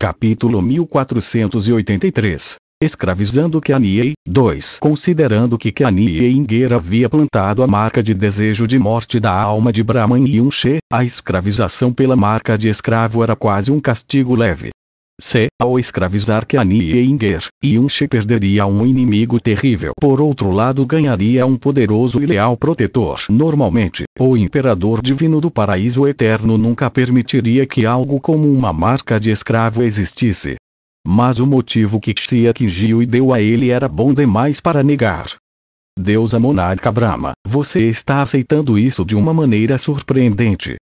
Capítulo 1483 Escravizando Keanie, 2 Considerando que Keanie Inger havia plantado a marca de desejo de morte da alma de Brahman Unche, a escravização pela marca de escravo era quase um castigo leve. C. Ao escravizar Kiani e Inger, Yunche perderia um inimigo terrível. Por outro lado ganharia um poderoso e leal protetor. Normalmente, o imperador divino do paraíso eterno nunca permitiria que algo como uma marca de escravo existisse. Mas o motivo que Xia e deu a ele era bom demais para negar. Deusa monarca Brahma, você está aceitando isso de uma maneira surpreendente.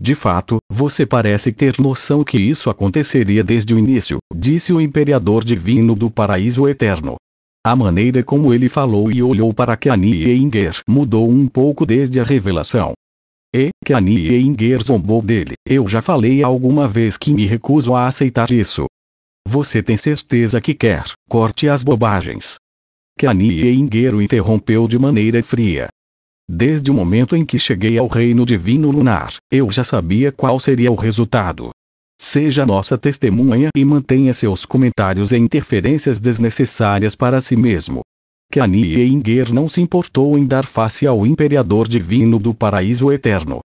De fato, você parece ter noção que isso aconteceria desde o início, disse o imperador divino do paraíso eterno. A maneira como ele falou e olhou para Kani Inger mudou um pouco desde a revelação. E, Kani Inger zombou dele, eu já falei alguma vez que me recuso a aceitar isso. Você tem certeza que quer, corte as bobagens. Kani Inger o interrompeu de maneira fria. Desde o momento em que cheguei ao reino divino lunar, eu já sabia qual seria o resultado. Seja nossa testemunha e mantenha seus comentários e interferências desnecessárias para si mesmo. Kani Inger não se importou em dar face ao imperador divino do paraíso eterno.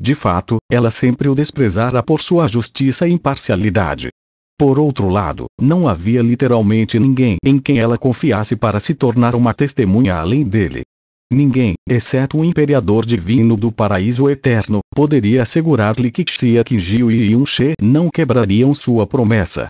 De fato, ela sempre o desprezara por sua justiça e imparcialidade. Por outro lado, não havia literalmente ninguém em quem ela confiasse para se tornar uma testemunha além dele. Ninguém, exceto o imperador divino do paraíso eterno, poderia assegurar-lhe que Xiaqijiu e Yunche não quebrariam sua promessa.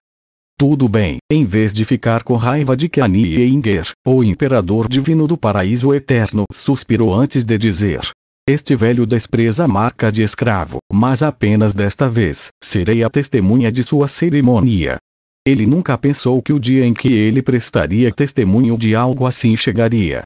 Tudo bem, em vez de ficar com raiva de que Anienger, o imperador divino do paraíso eterno, suspirou antes de dizer. Este velho despreza a marca de escravo, mas apenas desta vez, serei a testemunha de sua cerimônia. Ele nunca pensou que o dia em que ele prestaria testemunho de algo assim chegaria.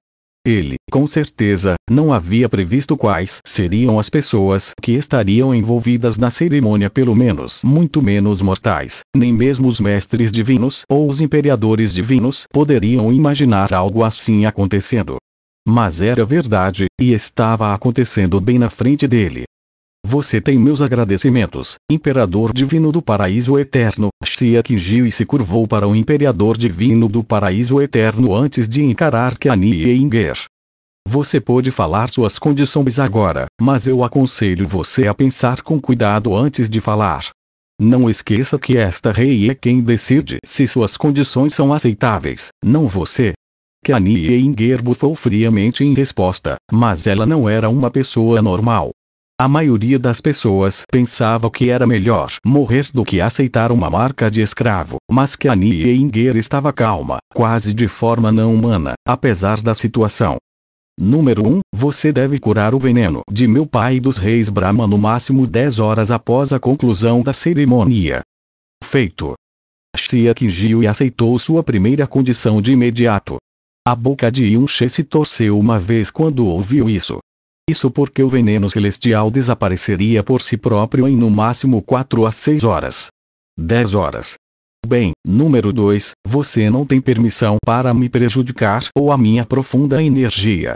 Ele, com certeza, não havia previsto quais seriam as pessoas que estariam envolvidas na cerimônia, pelo menos, muito menos mortais. Nem mesmo os mestres divinos ou os imperadores divinos poderiam imaginar algo assim acontecendo. Mas era verdade, e estava acontecendo bem na frente dele. Você tem meus agradecimentos, Imperador Divino do Paraíso Eterno. Xia Kinjil e se curvou para o Imperador Divino do Paraíso Eterno antes de encarar Kani e Inger. Você pode falar suas condições agora, mas eu aconselho você a pensar com cuidado antes de falar. Não esqueça que esta rei é quem decide se suas condições são aceitáveis, não você. e Inger bufou friamente em resposta, mas ela não era uma pessoa normal. A maioria das pessoas pensava que era melhor morrer do que aceitar uma marca de escravo, mas que Annie Inger estava calma, quase de forma não humana, apesar da situação. Número 1. Você deve curar o veneno de meu pai e dos reis Brahma no máximo 10 horas após a conclusão da cerimônia. Feito. Shia Kinjiu aceitou sua primeira condição de imediato. A boca de Yunche se torceu uma vez quando ouviu isso. Isso porque o veneno celestial desapareceria por si próprio em no máximo 4 a 6 horas. 10 horas. Bem, número 2, você não tem permissão para me prejudicar ou a minha profunda energia.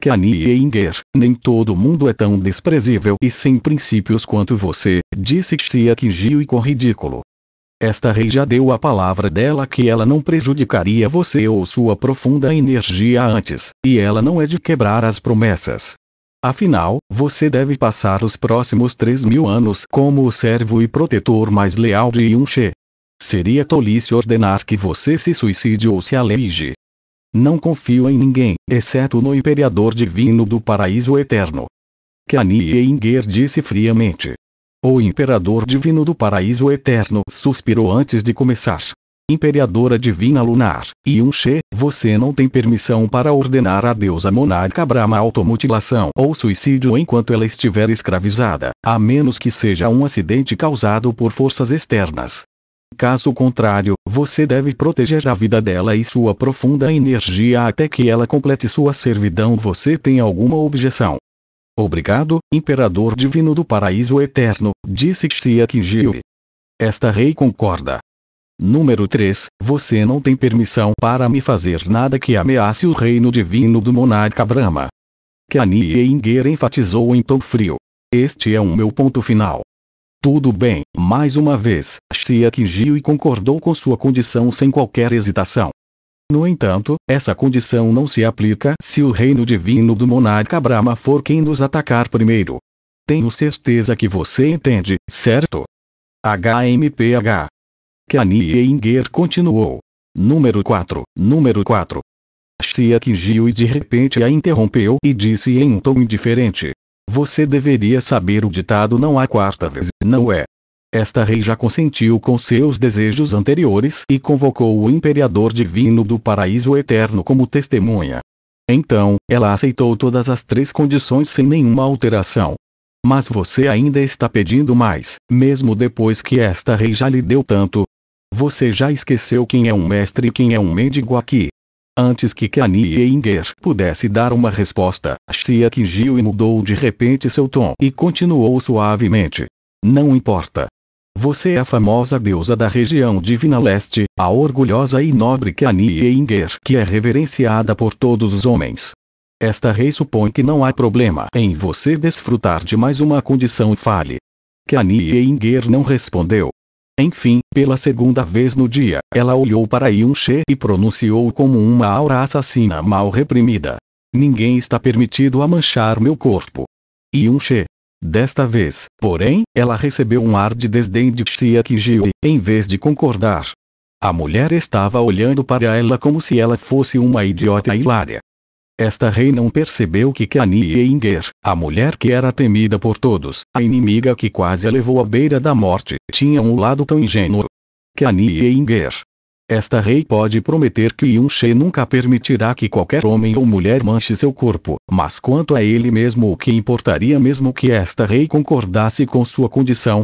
Kanye Inger, nem todo mundo é tão desprezível e sem princípios quanto você, disse Xia Kinjiu e com ridículo. Esta rei já deu a palavra dela que ela não prejudicaria você ou sua profunda energia antes, e ela não é de quebrar as promessas. Afinal, você deve passar os próximos três mil anos como o servo e protetor mais leal de Yunche. Seria tolice ordenar que você se suicide ou se aleije. Não confio em ninguém, exceto no Imperador Divino do Paraíso Eterno. Kani Inger disse friamente. O Imperador Divino do Paraíso Eterno suspirou antes de começar. Imperiadora Divina Lunar, Yun-She, você não tem permissão para ordenar à deusa monarca Brahma automutilação ou suicídio enquanto ela estiver escravizada, a menos que seja um acidente causado por forças externas. Caso contrário, você deve proteger a vida dela e sua profunda energia até que ela complete sua servidão. Você tem alguma objeção? Obrigado, Imperador Divino do Paraíso Eterno, disse Xia Kijiu. Esta rei concorda. Número 3. Você não tem permissão para me fazer nada que ameace o reino divino do monarca Brahma. Kani Iyengar enfatizou em tom frio. Este é o meu ponto final. Tudo bem, mais uma vez, Shia Kinjiu e concordou com sua condição sem qualquer hesitação. No entanto, essa condição não se aplica se o reino divino do monarca Brahma for quem nos atacar primeiro. Tenho certeza que você entende, certo? HMPH Inger continuou. Número 4, número 4. Xia Kinjiu de repente a interrompeu e disse em um tom indiferente. Você deveria saber o ditado não há quarta vez, não é? Esta rei já consentiu com seus desejos anteriores e convocou o imperador divino do paraíso eterno como testemunha. Então, ela aceitou todas as três condições sem nenhuma alteração. Mas você ainda está pedindo mais, mesmo depois que esta rei já lhe deu tanto, você já esqueceu quem é um mestre e quem é um mendigo aqui. Antes que Kanye Inger pudesse dar uma resposta, Xia Kijiu mudou de repente seu tom e continuou suavemente. Não importa. Você é a famosa deusa da região divina leste, a orgulhosa e nobre Kanye Inger que é reverenciada por todos os homens. Esta rei supõe que não há problema em você desfrutar de mais uma condição e fale. Kanye Inger não respondeu. Enfim, pela segunda vez no dia, ela olhou para Yunche e pronunciou como uma aura assassina mal reprimida. Ninguém está permitido a manchar meu corpo. Yunche. Desta vez, porém, ela recebeu um ar de desdém de Xia Kijiu, em vez de concordar. A mulher estava olhando para ela como se ela fosse uma idiota hilária. Esta rei não percebeu que Kanye Inger, a mulher que era temida por todos, a inimiga que quase a levou à beira da morte, tinha um lado tão ingênuo. Kanye Inger. Esta rei pode prometer que Yunche nunca permitirá que qualquer homem ou mulher manche seu corpo, mas quanto a ele mesmo o que importaria mesmo que esta rei concordasse com sua condição?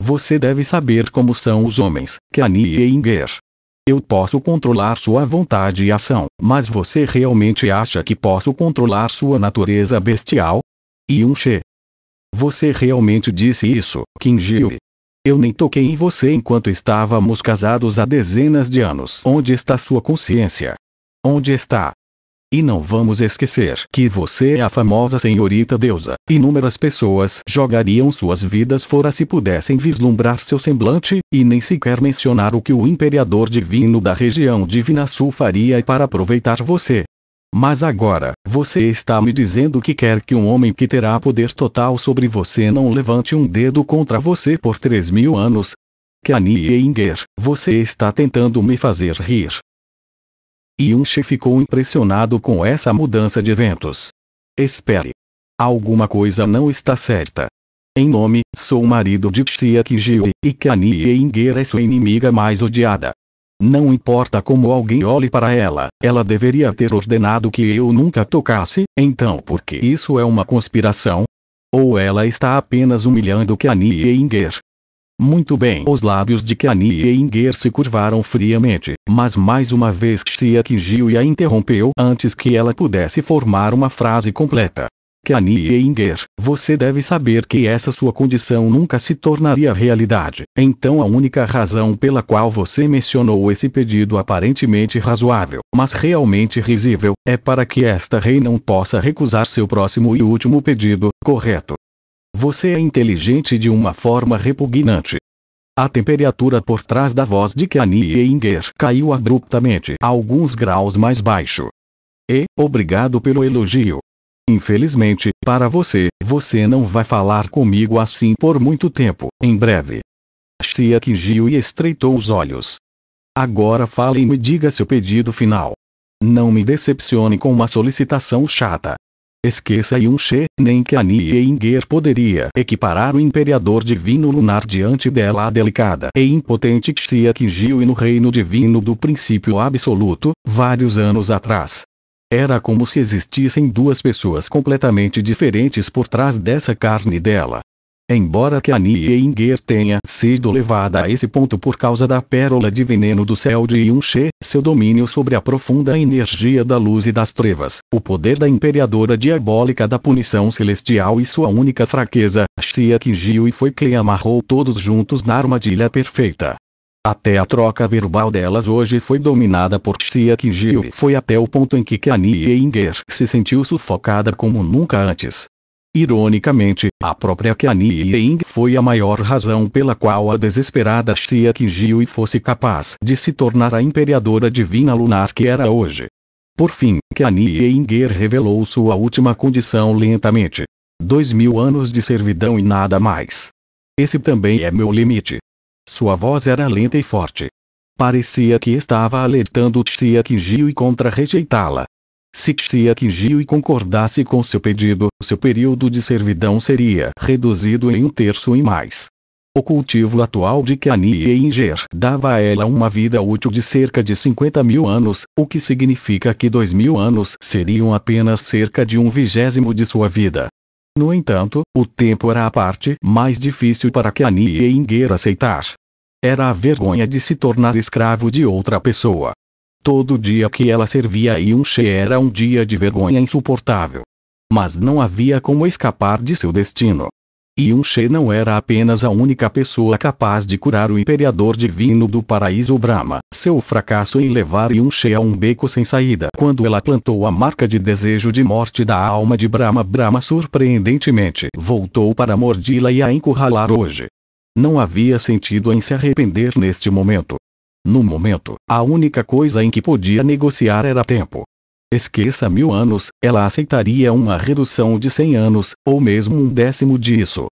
Você deve saber como são os homens, Kanye Inger. Eu posso controlar sua vontade e ação, mas você realmente acha que posso controlar sua natureza bestial? yun Você realmente disse isso, Kim Eu nem toquei em você enquanto estávamos casados há dezenas de anos. Onde está sua consciência? Onde está? E não vamos esquecer que você é a famosa senhorita deusa. Inúmeras pessoas jogariam suas vidas fora se pudessem vislumbrar seu semblante, e nem sequer mencionar o que o imperador divino da região Divina Sul faria para aproveitar você. Mas agora, você está me dizendo que quer que um homem que terá poder total sobre você não levante um dedo contra você por três mil anos? Kanye Inger, você está tentando me fazer rir. Yunche ficou impressionado com essa mudança de eventos. Espere. Alguma coisa não está certa. Em nome, sou o marido de Tsiaki Jioi, e Kanie Inger é sua inimiga mais odiada. Não importa como alguém olhe para ela, ela deveria ter ordenado que eu nunca tocasse, então por que isso é uma conspiração? Ou ela está apenas humilhando Kanye Inger? Muito bem. Os lábios de Kanye e Inger se curvaram friamente, mas mais uma vez Xia atingiu e a interrompeu antes que ela pudesse formar uma frase completa. Kanye Inger, você deve saber que essa sua condição nunca se tornaria realidade. Então a única razão pela qual você mencionou esse pedido aparentemente razoável, mas realmente risível, é para que esta rei não possa recusar seu próximo e último pedido, correto? Você é inteligente de uma forma repugnante. A temperatura por trás da voz de Kanye Inger caiu abruptamente a alguns graus mais baixo. E, obrigado pelo elogio. Infelizmente, para você, você não vai falar comigo assim por muito tempo, em breve. Xia quingiu e estreitou os olhos. Agora fale e me diga seu pedido final. Não me decepcione com uma solicitação chata. Esqueça Yun-She, nem que a Inger poderia equiparar o imperador divino lunar diante dela a delicada e impotente Xia Kinjiu e no reino divino do princípio absoluto, vários anos atrás. Era como se existissem duas pessoas completamente diferentes por trás dessa carne dela. Embora Kanieinger tenha sido levada a esse ponto por causa da pérola de veneno do céu de Yunche, seu domínio sobre a profunda energia da luz e das trevas, o poder da imperadora diabólica da punição celestial e sua única fraqueza, Xia Kinjiu e foi quem amarrou todos juntos na armadilha perfeita. Até a troca verbal delas hoje foi dominada por Xia Kijiu e foi até o ponto em que Kanye Inger se sentiu sufocada como nunca antes. Ironicamente, a própria Kanye Ying foi a maior razão pela qual a desesperada Xia Qingyui fosse capaz de se tornar a imperiadora divina lunar que era hoje. Por fim, Kanye Inger revelou sua última condição lentamente. Dois mil anos de servidão e nada mais. Esse também é meu limite. Sua voz era lenta e forte. Parecia que estava alertando Xia Qingyui contra rejeitá-la. Se Xia atingiu e concordasse com seu pedido, seu período de servidão seria reduzido em um terço e mais. O cultivo atual de Kani e Inger dava a ela uma vida útil de cerca de 50 mil anos, o que significa que 2 mil anos seriam apenas cerca de um vigésimo de sua vida. No entanto, o tempo era a parte mais difícil para Kani e Inger aceitar. Era a vergonha de se tornar escravo de outra pessoa. Todo dia que ela servia a Yunche era um dia de vergonha insuportável. Mas não havia como escapar de seu destino. Yunche não era apenas a única pessoa capaz de curar o Imperador Divino do Paraíso Brahma. Seu fracasso em levar Yunche a um beco sem saída quando ela plantou a marca de desejo de morte da alma de Brahma. Brahma surpreendentemente voltou para mordê-la e a encurralar hoje. Não havia sentido em se arrepender neste momento. No momento, a única coisa em que podia negociar era tempo. Esqueça mil anos, ela aceitaria uma redução de cem anos, ou mesmo um décimo disso.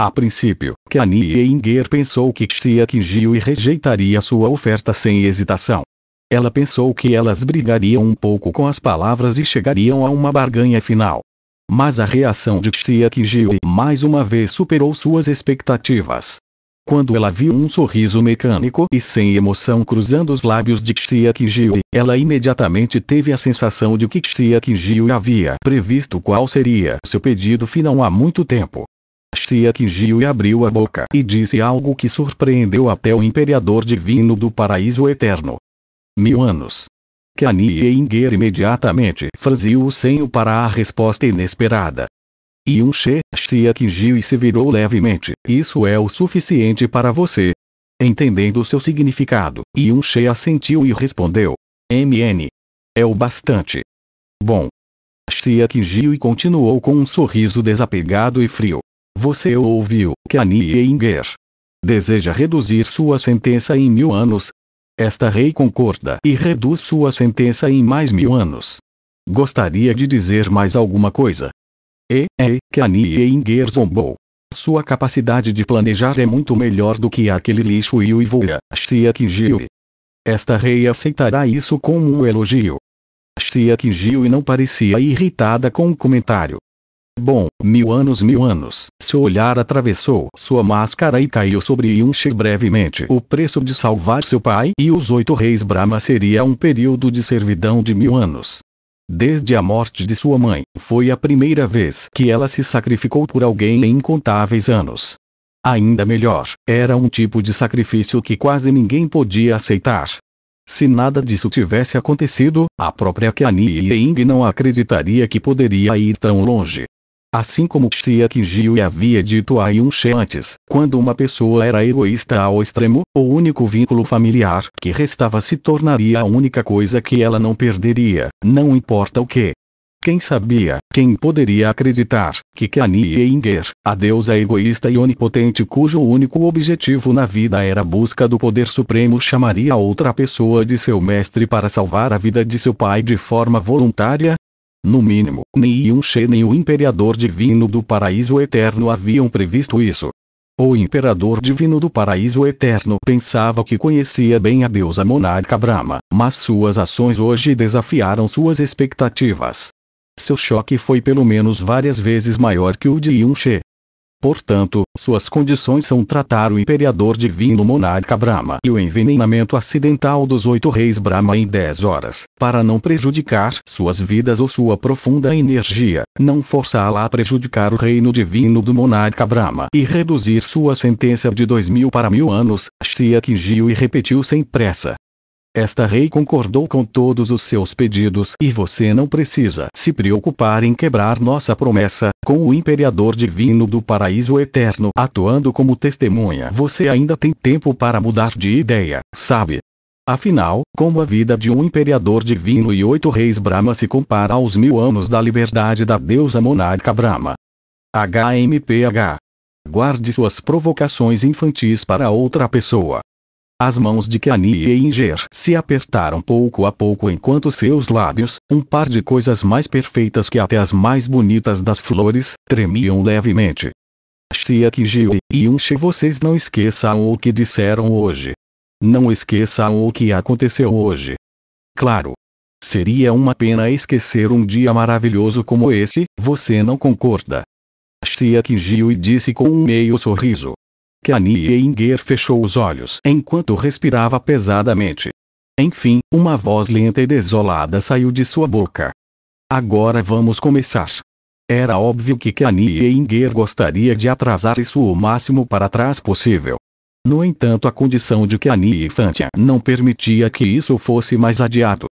A princípio, e Inger pensou que se atingiu e rejeitaria sua oferta sem hesitação. Ela pensou que elas brigariam um pouco com as palavras e chegariam a uma barganha final. Mas a reação de Xia Kijiu mais uma vez superou suas expectativas. Quando ela viu um sorriso mecânico e sem emoção cruzando os lábios de Xia Kinjiu, ela imediatamente teve a sensação de que Xia Kinjiu havia previsto qual seria seu pedido final há muito tempo. Xia Kinjiu abriu a boca e disse algo que surpreendeu até o Imperador Divino do Paraíso Eterno. Mil anos. Kanye Inger imediatamente franziu o senho para a resposta inesperada. E um she atingiu e se virou levemente. Isso é o suficiente para você. Entendendo seu significado, Yun Che assentiu e respondeu. MN. É o bastante. Bom. Se atingiu e continuou com um sorriso desapegado e frio. Você ouviu, Kanye Inger. Deseja reduzir sua sentença em mil anos? Esta rei concorda e reduz sua sentença em mais mil anos. Gostaria de dizer mais alguma coisa, e, é, que Annie Inger zombou. Sua capacidade de planejar é muito melhor do que aquele lixo e o Ivoa, Xia Esta rei aceitará isso como um elogio. Xia Kinjiu não parecia irritada com o comentário. Bom, mil anos mil anos, seu olhar atravessou sua máscara e caiu sobre Yunxi brevemente. O preço de salvar seu pai e os oito reis Brahma seria um período de servidão de mil anos. Desde a morte de sua mãe, foi a primeira vez que ela se sacrificou por alguém em incontáveis anos. Ainda melhor, era um tipo de sacrifício que quase ninguém podia aceitar. Se nada disso tivesse acontecido, a própria Kiani Ing não acreditaria que poderia ir tão longe. Assim como Xiaqijiu havia dito a Yunche antes, quando uma pessoa era egoísta ao extremo, o único vínculo familiar que restava se tornaria a única coisa que ela não perderia, não importa o que. Quem sabia, quem poderia acreditar, que Kanye Inger, a deusa egoísta e onipotente cujo único objetivo na vida era a busca do poder supremo chamaria outra pessoa de seu mestre para salvar a vida de seu pai de forma voluntária? No mínimo, nem She nem o Imperador Divino do Paraíso Eterno haviam previsto isso. O Imperador Divino do Paraíso Eterno pensava que conhecia bem a deusa monarca Brahma, mas suas ações hoje desafiaram suas expectativas. Seu choque foi pelo menos várias vezes maior que o de Yun Portanto, suas condições são tratar o imperador divino monarca Brahma e o envenenamento acidental dos oito reis Brahma em dez horas, para não prejudicar suas vidas ou sua profunda energia, não forçá-la a prejudicar o reino divino do monarca Brahma e reduzir sua sentença de dois mil para mil anos. Shia Kingio e repetiu sem pressa, esta rei concordou com todos os seus pedidos e você não precisa se preocupar em quebrar nossa promessa, com o imperador divino do paraíso eterno atuando como testemunha. Você ainda tem tempo para mudar de ideia, sabe? Afinal, como a vida de um imperador divino e oito reis Brahma se compara aos mil anos da liberdade da deusa monarca Brahma? HMPH Guarde suas provocações infantis para outra pessoa. As mãos de Kanye e Inger se apertaram pouco a pouco enquanto seus lábios, um par de coisas mais perfeitas que até as mais bonitas das flores, tremiam levemente. Shia Kijio e Yunche vocês não esqueçam o que disseram hoje. Não esqueçam o que aconteceu hoje. Claro. Seria uma pena esquecer um dia maravilhoso como esse, você não concorda? Shia Kijio disse com um meio sorriso. Annie Inger fechou os olhos enquanto respirava pesadamente. Enfim, uma voz lenta e desolada saiu de sua boca. Agora vamos começar. Era óbvio que Kanye Inger gostaria de atrasar isso o máximo para trás possível. No entanto, a condição de que e Fantia não permitia que isso fosse mais adiado.